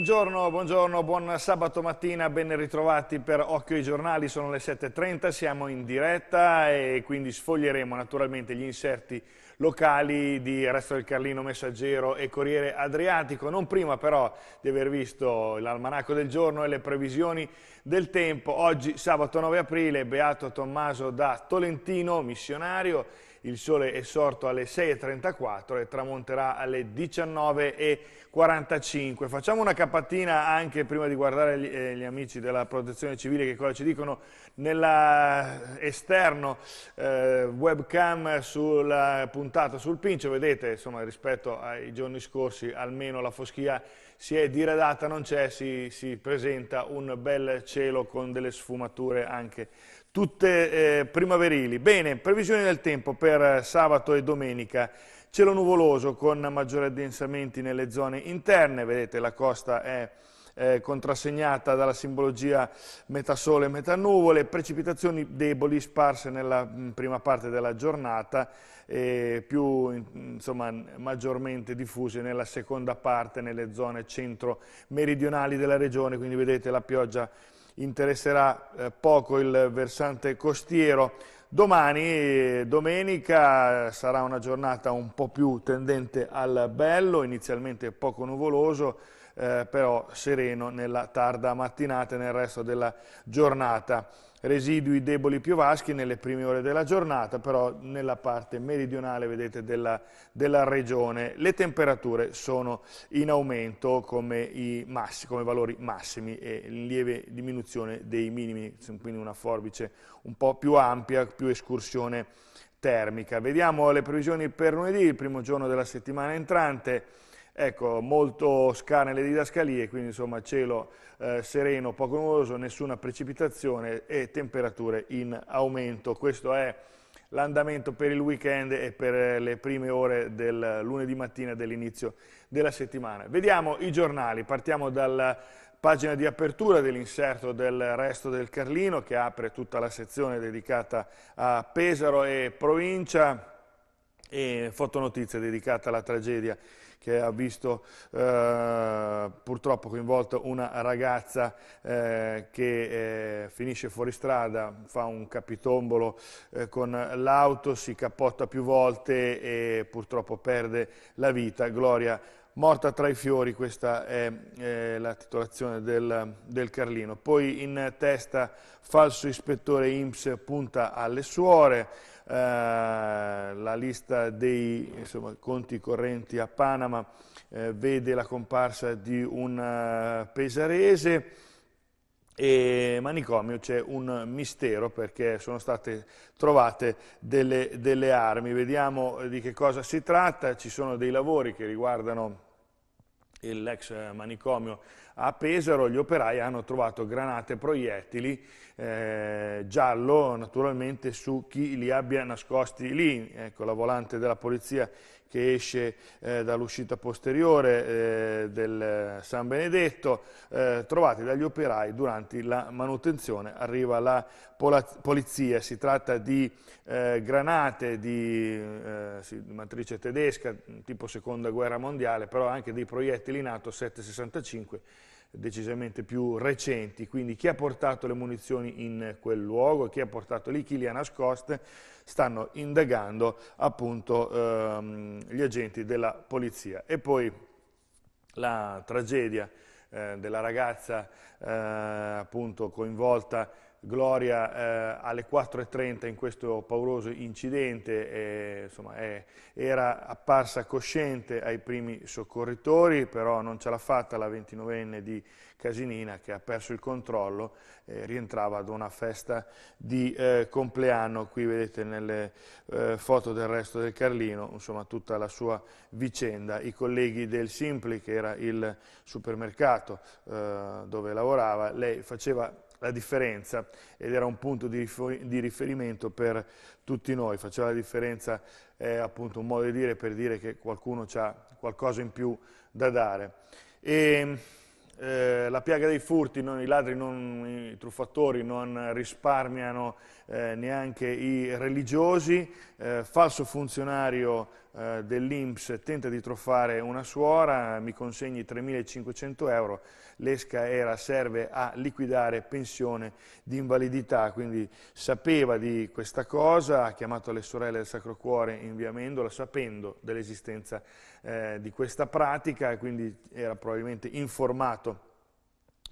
Buongiorno, buongiorno, buon sabato mattina, ben ritrovati per Occhio ai giornali, sono le 7.30, siamo in diretta e quindi sfoglieremo naturalmente gli inserti locali di Resto del Carlino, Messaggero e Corriere Adriatico, non prima però di aver visto l'almanacco del giorno e le previsioni del tempo. Oggi sabato 9 aprile, Beato Tommaso da Tolentino, missionario, il sole è sorto alle 6.34 e tramonterà alle 19.45. Facciamo una capatina anche prima di guardare gli, eh, gli, amici della protezione civile che cosa ci dicono nell'esterno eh, eh, webcam sulla puntata sul Pincio. Vedete, insomma, rispetto ai giorni scorsi, almeno la foschia si è diradata, non c'è, si, si, presenta un bel cielo con delle sfumature anche tutte eh, primaverili. Bene, previsioni del tempo per sabato e domenica. Cielo nuvoloso con maggiori addensamenti nelle zone interne, vedete la costa è eh, contrassegnata dalla simbologia metà sole e metà nuvole, precipitazioni deboli sparse nella mh, mm, prima parte della giornata, e più insomma, maggiormente diffuse nella seconda parte, nelle zone centro-meridionali della regione, quindi vedete la pioggia interesserà eh, poco il versante costiero. Domani, eh, domenica, sarà una giornata un po' più tendente al bello, inizialmente poco nuvoloso, eh, però sereno nella tarda mattinata e nel resto della giornata. Residui deboli piovaschi nelle prime ore della giornata, però nella parte meridionale vedete, della, della regione. Le temperature sono in aumento come, massi, come valori massimi e lieve diminuzione dei minimi, quindi una forbice un po' più ampia, più escursione termica. Vediamo le previsioni per lunedì, il primo giorno della settimana entrante. Ecco, molto scarne le didascalie, quindi insomma cielo eh, sereno, poco nuvoloso, nessuna precipitazione e temperature in aumento. Questo è l'andamento per il weekend e per le prime ore del lunedì mattina dell'inizio della settimana. Vediamo i giornali, partiamo dalla pagina di apertura dell'inserto del resto del Carlino che apre tutta la sezione dedicata a Pesaro e provincia e fotonotizie dedicata alla tragedia che ha visto eh, purtroppo coinvolta una ragazza eh, che eh, finisce fuori strada, fa un capitombolo eh, con l'auto, si capotta più volte e purtroppo perde la vita. Gloria Morta tra i fiori, questa è eh, la titolazione del, del, Carlino. Poi in testa falso ispettore IMS punta alle suore, eh, la lista dei insomma, conti correnti a Panama eh, vede la comparsa di un eh, pesarese, e manicomio c'è un mistero perché sono state trovate delle, delle armi. Vediamo eh, di che cosa si tratta, ci sono dei lavori che riguardano l'ex eh, manicomio a Pesaro gli operai hanno trovato granate e proiettili eh, giallo naturalmente su chi li abbia nascosti lì, ecco la volante della polizia che esce eh, dall'uscita posteriore eh, del San Benedetto, eh, trovati dagli operai durante la manutenzione. Arriva la polizia, si tratta di eh, granate eh, di matrice tedesca, tipo seconda guerra mondiale, però anche dei proiettili NATO 765 decisamente più recenti, quindi chi ha portato le munizioni in quel luogo, chi ha portato lì, chi li ha nascoste, stanno indagando appunto ehm, gli agenti della polizia. E poi la tragedia eh, della ragazza eh, appunto coinvolta Gloria eh, alle 4.30 in questo pauroso incidente eh, insomma, eh, era apparsa cosciente ai primi soccorritori, però non ce l'ha fatta la 29enne di Casinina che ha perso il controllo, eh, rientrava ad una festa di eh, compleanno, qui vedete nelle eh, foto del resto del Carlino, insomma tutta la sua vicenda. I colleghi del Simpli, che era il supermercato dove lavorava, lei faceva la differenza ed era un punto di, riferimento per tutti noi, faceva la differenza eh, appunto un modo di dire per dire che qualcuno ha qualcosa in più da dare. E, ehm, eh, la piaga dei furti, non, i ladri, non, i truffatori non risparmiano eh, neanche i religiosi, eh, falso funzionario eh, dell'Inps tenta di truffare una suora, mi consegni 3.500 euro, l'esca era serve a liquidare pensione di invalidità, quindi sapeva di questa cosa, ha chiamato le sorelle del Sacro Cuore in via Mendola sapendo dell'esistenza eh, di questa pratica, quindi era probabilmente informato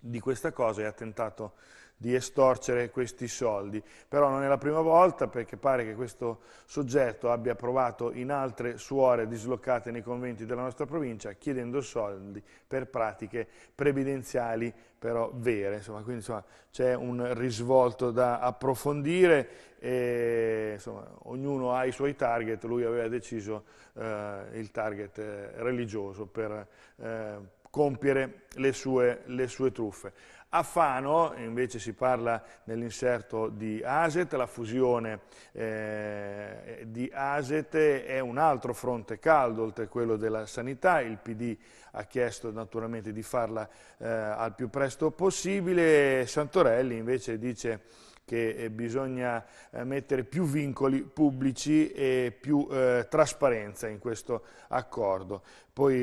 di questa cosa e ha tentato di di estorcere questi soldi. Però non è la prima volta perché pare che questo soggetto abbia provato in altre suore dislocate nei conventi della nostra provincia chiedendo soldi per pratiche previdenziali però vere. Insomma, quindi insomma, c'è un risvolto da approfondire e insomma, ognuno ha i suoi target, lui aveva deciso eh, il target eh, religioso per eh, compiere le sue, le sue truffe. A Fano invece si parla nell'inserto di Aset, la fusione eh, di Aset è un altro fronte caldo oltre quello della sanità, il PD ha chiesto naturalmente di farla eh, al più presto possibile, Santorelli invece dice che eh, bisogna eh, mettere più vincoli pubblici e più eh, trasparenza in questo accordo. Poi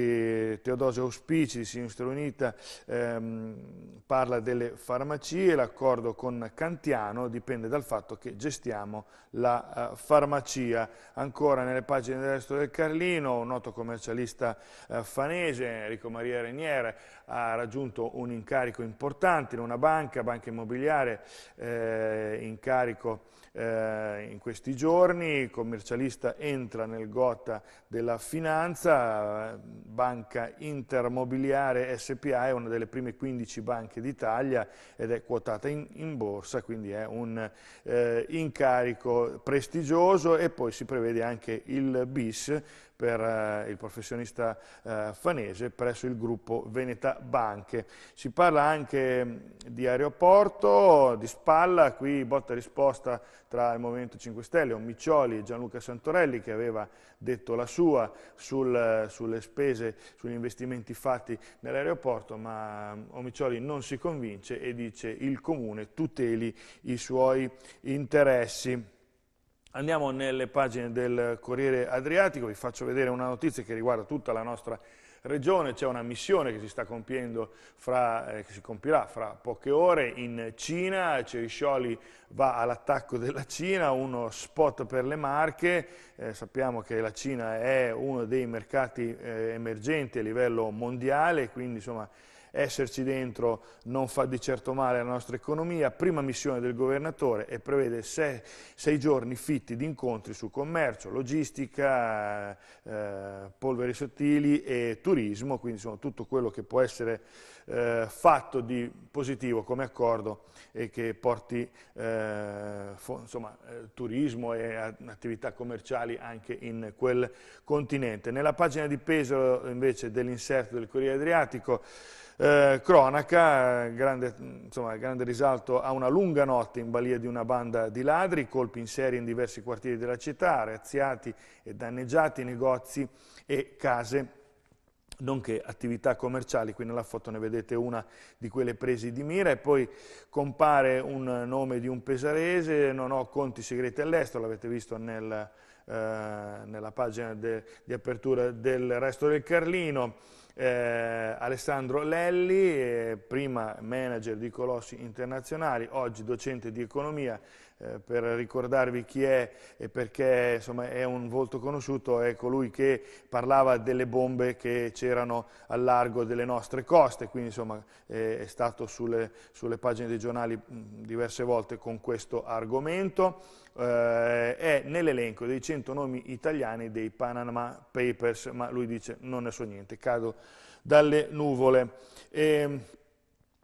eh, Teodosio Auspici di Sinistra Unita ehm, parla delle farmacie, l'accordo con Cantiano dipende dal fatto che gestiamo la eh, farmacia. Ancora nelle pagine del resto del Carlino, un noto commercialista eh, fanese, Enrico Maria Renier, ha raggiunto un incarico importante in una banca, banca immobiliare, eh, incarico eh, in questi giorni, commercialista entra nel gota della finanza, banca intermobiliare SPA è una delle prime 15 banche d'Italia ed è quotata in, in, borsa, quindi è un eh, incarico prestigioso e poi si prevede anche il BIS per eh, il professionista eh, fanese presso il gruppo Veneta Banche. Si parla anche mm, di aeroporto, di spalla, qui botta risposta tra il Movimento 5 Stelle, Omiccioli e Gianluca Santorelli che aveva detto la sua sul, eh, sulle spese, sugli investimenti fatti nell'aeroporto, ma Omiccioli mm, non si convince e dice il Comune tuteli i suoi interessi. Andiamo nelle pagine del Corriere Adriatico, vi faccio vedere una notizia che riguarda tutta la nostra regione, c'è una missione che si sta compiendo, fra, eh, che si compirà fra poche ore in Cina, Ceriscioli va all'attacco della Cina, uno spot per le marche, eh, sappiamo che la Cina è uno dei mercati eh, emergenti a livello mondiale, quindi insomma esserci dentro non fa di certo male alla nostra economia, prima missione del governatore e prevede sei, sei giorni fitti di incontri su commercio, logistica, eh, polveri sottili e turismo, quindi insomma, tutto quello che può essere eh, fatto di positivo come accordo e che porti eh, insomma, eh, turismo e attività commerciali anche in quel continente. Nella pagina di peso invece dell'inserto del Corriere Adriatico eh, cronaca, eh, grande, insomma, grande risalto a una lunga notte in balia di una banda di ladri, colpi in serie in diversi quartieri della città, razziati e danneggiati negozi e case nonché attività commerciali, qui nella foto ne vedete una di quelle prese di mira e poi compare un nome di un pesarese, non ho conti segreti all'estero, l'avete visto nel, eh, nella pagina de, di apertura del Resto del Carlino, eh, Alessandro Lelli, eh, prima manager di Colossi Internazionali, oggi docente di economia eh, per ricordarvi chi è e perché insomma, è un volto conosciuto, è colui che parlava delle bombe che c'erano al largo delle nostre coste, quindi insomma, è stato sulle, sulle, pagine dei giornali diverse volte con questo argomento. Eh, è nell'elenco dei 100 nomi italiani dei Panama Papers, ma lui dice non ne so niente, cado dalle nuvole. E, ehm,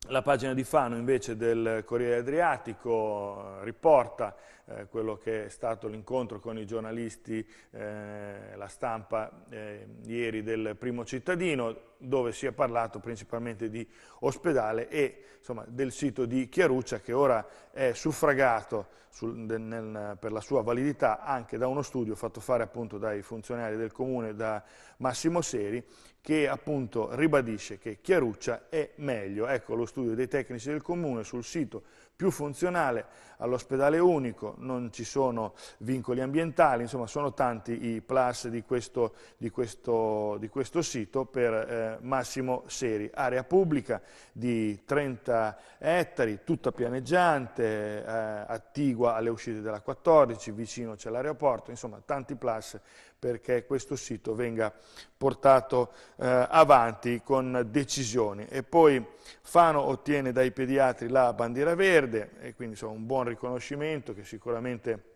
la pagina di Fano invece del Corriere Adriatico eh, riporta eh, quello che è stato l'incontro con i giornalisti, eh, la stampa eh, ieri del primo cittadino, dove si è parlato principalmente di ospedale e insomma, del sito di Chiaruccia che ora è suffragato sul, nel, per la sua validità anche da uno studio fatto fare appunto dai funzionari del comune, da Massimo Seri, che appunto ribadisce che Chiaruccia è meglio. Ecco lo studio dei tecnici del comune sul sito più funzionale all'ospedale unico, non ci sono vincoli ambientali, insomma sono tanti i plus di questo, di questo, di questo sito per eh, Massimo Seri, area pubblica di 30 ettari, tutta pianeggiante, eh, attigua alle uscite della 14, vicino c'è l'aeroporto, insomma tanti plus perché questo sito venga portato eh, avanti con decisioni. E poi Fano ottiene dai pediatri la bandiera verde, e quindi insomma, un buon riconoscimento che sicuramente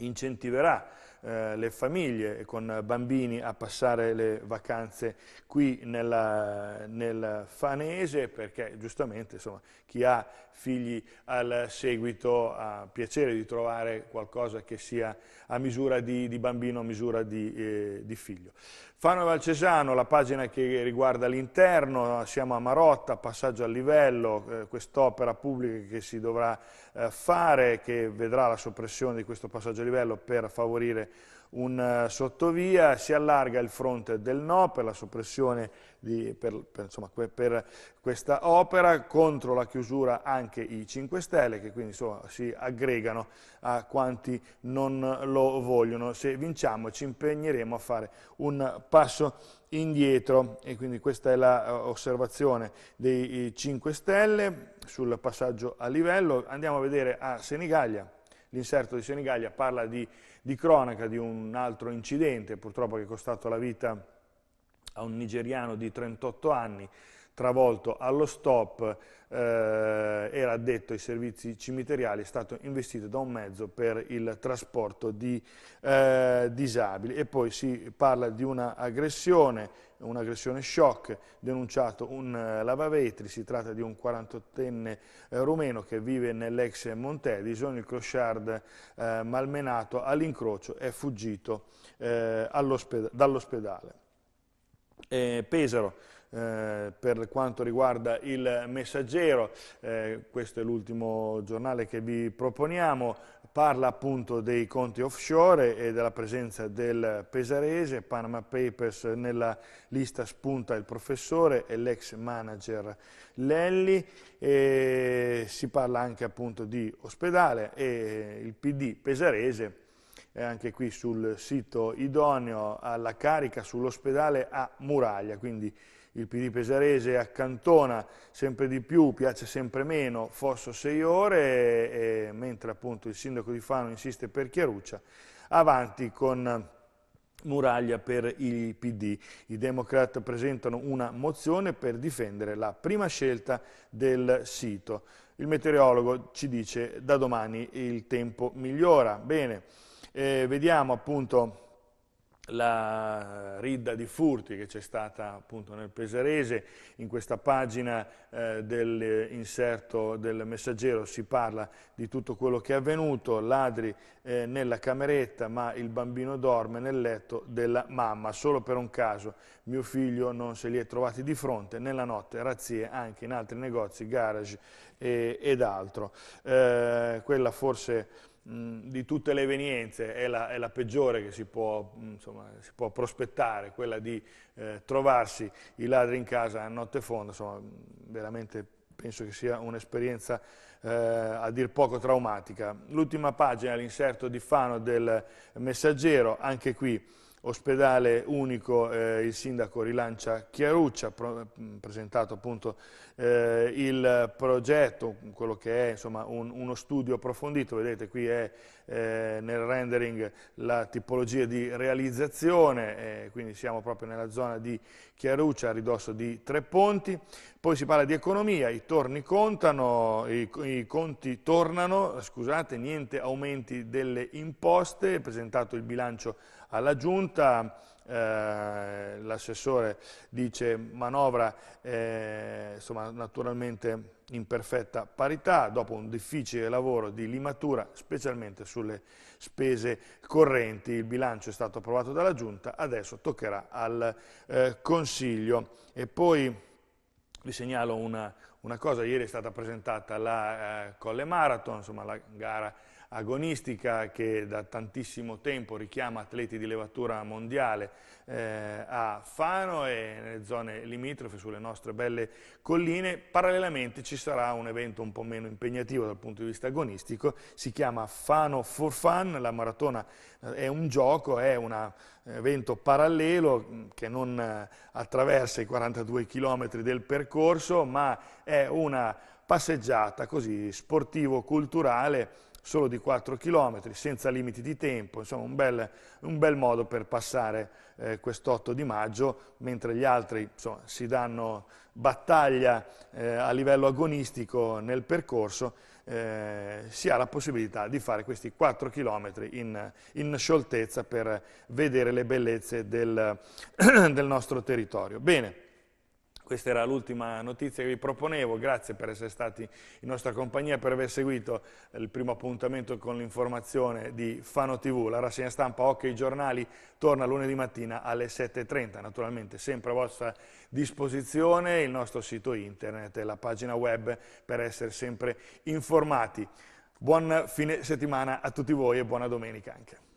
incentiverà eh, le famiglie con bambini a passare le vacanze qui nella, nel Fanese perché giustamente insomma, chi ha figli al seguito a piacere di trovare qualcosa che sia a misura di, di bambino, a misura di, eh, di figlio. Fano e Valcesano, la pagina che riguarda l'interno, siamo a Marotta, passaggio a livello, eh, quest'opera pubblica che si dovrà eh, fare, che vedrà la soppressione di questo passaggio a livello per favorire un eh, sottovia, si allarga il fronte del no per la soppressione, di, per, per, insomma, per questa opera, contro la chiusura anche i 5 Stelle che quindi insomma, si aggregano a quanti non lo vogliono. Se vinciamo ci impegneremo a fare un passo indietro e quindi questa è l'osservazione eh, dei 5 eh, Stelle sul passaggio a livello. Andiamo a vedere a ah, Senigallia, l'inserto di Senigallia parla di di cronaca di un altro incidente, purtroppo che è costato la vita a un nigeriano di 38 anni, travolto allo stop, eh, era addetto ai servizi cimiteriali, è stato investito da un mezzo per il trasporto di eh, disabili. E poi si parla di un'aggressione, un'aggressione shock, denunciato un eh, lavavetri, si tratta di un 48enne eh, rumeno che vive nell'ex Montedison, il clochard eh, malmenato all'incrocio è fuggito eh, dall'ospedale. Pesaro, eh, per quanto riguarda il messaggero, eh, questo è l'ultimo giornale che vi proponiamo, parla appunto dei conti offshore e della presenza del pesarese, Panama Papers nella lista spunta il professore e l'ex manager Lelli, e si parla anche appunto di ospedale e il PD pesarese anche qui sul sito idoneo alla carica sull'ospedale a Muraglia, quindi il PD pesarese accantona sempre di più, piace sempre meno Fosso 6 ore, e, e, mentre appunto il sindaco di Fano insiste per Chiaruccia, avanti con muraglia per il PD. I Democrat presentano una mozione per difendere la prima scelta del sito. Il meteorologo ci dice da domani il tempo migliora. Bene, eh, vediamo appunto la ridda di furti che c'è stata appunto nel Pesarese, in questa pagina eh, dell'inserto del messaggero si parla di tutto quello che è avvenuto, ladri eh, nella cameretta ma il bambino dorme nel letto della mamma, solo per un caso mio figlio non se li è trovati di fronte, nella notte razzie anche in altri negozi, garage e, ed altro. Eh, quella forse di tutte le evenienze è la, è la peggiore che si può, insomma, si può, prospettare, quella di eh, trovarsi i ladri in casa a notte fonda, insomma, veramente penso che sia un'esperienza eh, a dir poco traumatica. L'ultima pagina, l'inserto di Fano del messaggero, anche qui ospedale unico, eh, il sindaco rilancia Chiaruccia, pro, mm, presentato appunto eh, il progetto, quello che è insomma, un, uno studio approfondito, vedete qui è eh, nel rendering la tipologia di realizzazione, eh, quindi siamo proprio nella zona di Chiaruccia a ridosso di Tre Ponti, poi si parla di economia, i torni contano, i, i conti tornano, scusate, niente aumenti delle imposte, presentato il bilancio alla giunta, eh, l'assessore dice manovra eh, insomma, naturalmente in perfetta parità dopo un difficile lavoro di limatura specialmente sulle spese correnti. Il bilancio è stato approvato dalla giunta, adesso toccherà al eh, Consiglio. E poi vi segnalo una, una, cosa, ieri è stata presentata la eh, Colle Marathon, insomma la gara agonistica che da tantissimo tempo richiama atleti di levatura mondiale eh, a Fano e nelle zone limitrofe sulle nostre belle colline. Parallelamente ci sarà un evento un po' meno impegnativo dal punto di vista agonistico, si chiama Fano for Fun, la maratona eh, è un gioco, è un eh, evento parallelo mm, che non eh, attraversa i 42 km del percorso, ma è una passeggiata così sportivo-culturale solo di 4 km, senza limiti di tempo, insomma un bel, un bel modo per passare eh, quest'8 di maggio, mentre gli altri insomma, si danno battaglia eh, a livello agonistico nel percorso, eh, si ha la possibilità di fare questi 4 km in, in scioltezza per vedere le bellezze del, del nostro territorio. Bene. Questa era l'ultima notizia che vi proponevo, grazie per essere stati in nostra compagnia, per aver seguito il primo appuntamento con l'informazione di Fano TV. La rassegna stampa Occhio ai giornali torna lunedì mattina alle 7.30, naturalmente sempre a vostra disposizione il nostro sito internet e la pagina web per essere sempre informati. Buon fine settimana a tutti voi e buona domenica anche.